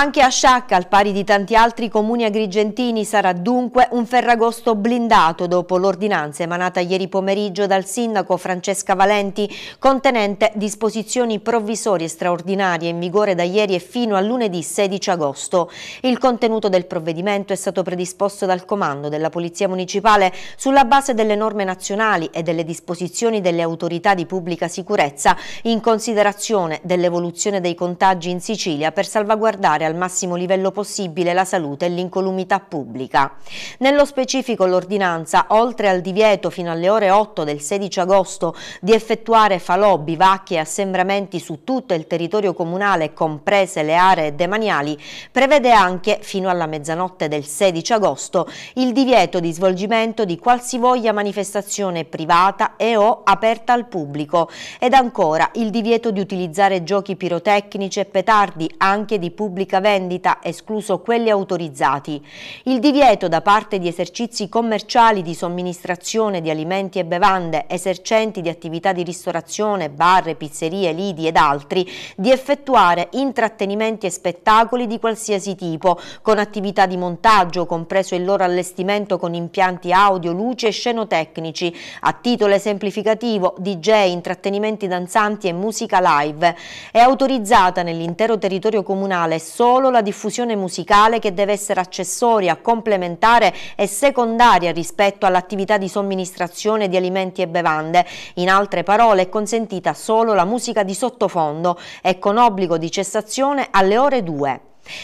Anche a Sciacca, al pari di tanti altri comuni agrigentini, sarà dunque un ferragosto blindato dopo l'ordinanza emanata ieri pomeriggio dal sindaco Francesca Valenti, contenente disposizioni provvisorie straordinarie in vigore da ieri e fino a lunedì 16 agosto. Il contenuto del provvedimento è stato predisposto dal comando della Polizia Municipale sulla base delle norme nazionali e delle disposizioni delle autorità di pubblica sicurezza in considerazione dell'evoluzione dei contagi in Sicilia per salvaguardare al massimo livello possibile la salute e l'incolumità pubblica. Nello specifico l'ordinanza, oltre al divieto fino alle ore 8 del 16 agosto di effettuare falò, bivacchi e assembramenti su tutto il territorio comunale, comprese le aree demaniali, prevede anche, fino alla mezzanotte del 16 agosto, il divieto di svolgimento di qualsivoglia manifestazione privata e o aperta al pubblico ed ancora il divieto di utilizzare giochi pirotecnici e petardi anche di pubblica pubblica vendita, escluso quelli autorizzati, il divieto da parte di esercizi commerciali di somministrazione di alimenti e bevande, esercenti di attività di ristorazione, bar, pizzerie, lidi ed altri, di effettuare intrattenimenti e spettacoli di qualsiasi tipo, con attività di montaggio, compreso il loro allestimento con impianti audio, luci e scenotecnici, a titolo esemplificativo DJ, intrattenimenti danzanti e musica live. È autorizzata nell'intero territorio comunale solo la diffusione musicale che deve essere accessoria, complementare e secondaria rispetto all'attività di somministrazione di alimenti e bevande. In altre parole è consentita solo la musica di sottofondo e con obbligo di cessazione alle ore 2.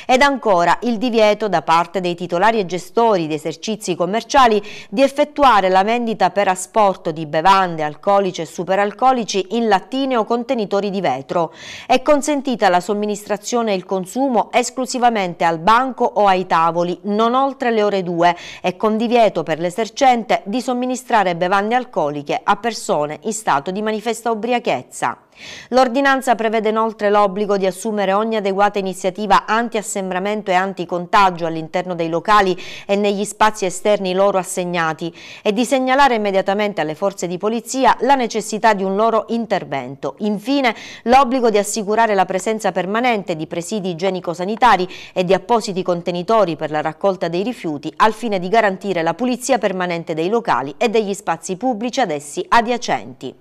Ed ancora il divieto da parte dei titolari e gestori di esercizi commerciali di effettuare la vendita per asporto di bevande, alcolici e superalcolici in lattine o contenitori di vetro. È consentita la somministrazione e il consumo esclusivamente al banco o ai tavoli, non oltre le ore 2 e con divieto per l'esercente di somministrare bevande alcoliche a persone in stato di manifesta ubriachezza. L'ordinanza prevede inoltre l'obbligo di assumere ogni adeguata iniziativa anti-assembramento e anticontagio all'interno dei locali e negli spazi esterni loro assegnati e di segnalare immediatamente alle forze di polizia la necessità di un loro intervento. Infine l'obbligo di assicurare la presenza permanente di presidi igienico-sanitari e di appositi contenitori per la raccolta dei rifiuti al fine di garantire la pulizia permanente dei locali e degli spazi pubblici ad essi adiacenti.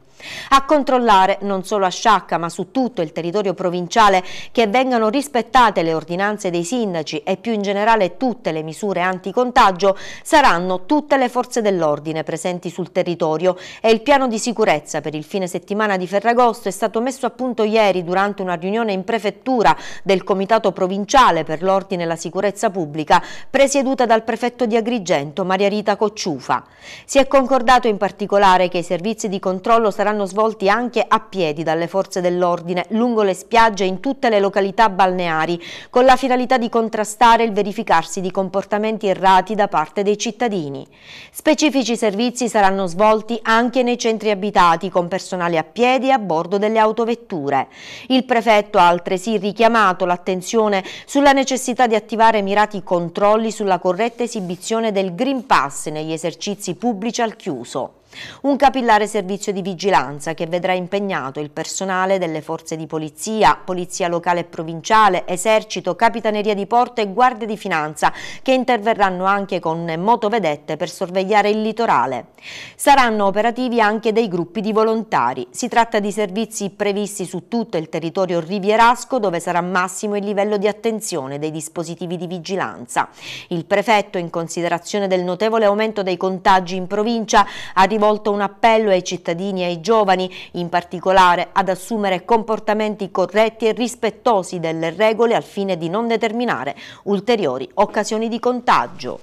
A controllare non solo a Sciacca ma su tutto il territorio provinciale che vengano rispettate le ordinanze dei sindaci e più in generale tutte le misure anticontagio saranno tutte le forze dell'ordine presenti sul territorio e il piano di sicurezza per il fine settimana di Ferragosto è stato messo a punto ieri durante una riunione in prefettura del Comitato Provinciale per l'Ordine e la Sicurezza Pubblica presieduta dal prefetto di Agrigento Maria Rita Cocciufa. Si è concordato in particolare che i servizi di controllo saranno saranno svolti anche a piedi dalle forze dell'ordine lungo le spiagge in tutte le località balneari, con la finalità di contrastare il verificarsi di comportamenti errati da parte dei cittadini. Specifici servizi saranno svolti anche nei centri abitati con personale a piedi e a bordo delle autovetture. Il prefetto ha altresì richiamato l'attenzione sulla necessità di attivare mirati controlli sulla corretta esibizione del Green Pass negli esercizi pubblici al chiuso. Un capillare servizio di vigilanza che vedrà impegnato il personale delle forze di polizia, polizia locale e provinciale, esercito, capitaneria di porto e guardia di finanza che interverranno anche con motovedette per sorvegliare il litorale. Saranno operativi anche dei gruppi di volontari. Si tratta di servizi previsti su tutto il territorio rivierasco dove sarà massimo il livello di attenzione dei dispositivi di vigilanza. Il prefetto, in considerazione del notevole aumento dei contagi in provincia, ha rivolto rivolto un appello ai cittadini e ai giovani, in particolare ad assumere comportamenti corretti e rispettosi delle regole al fine di non determinare ulteriori occasioni di contagio.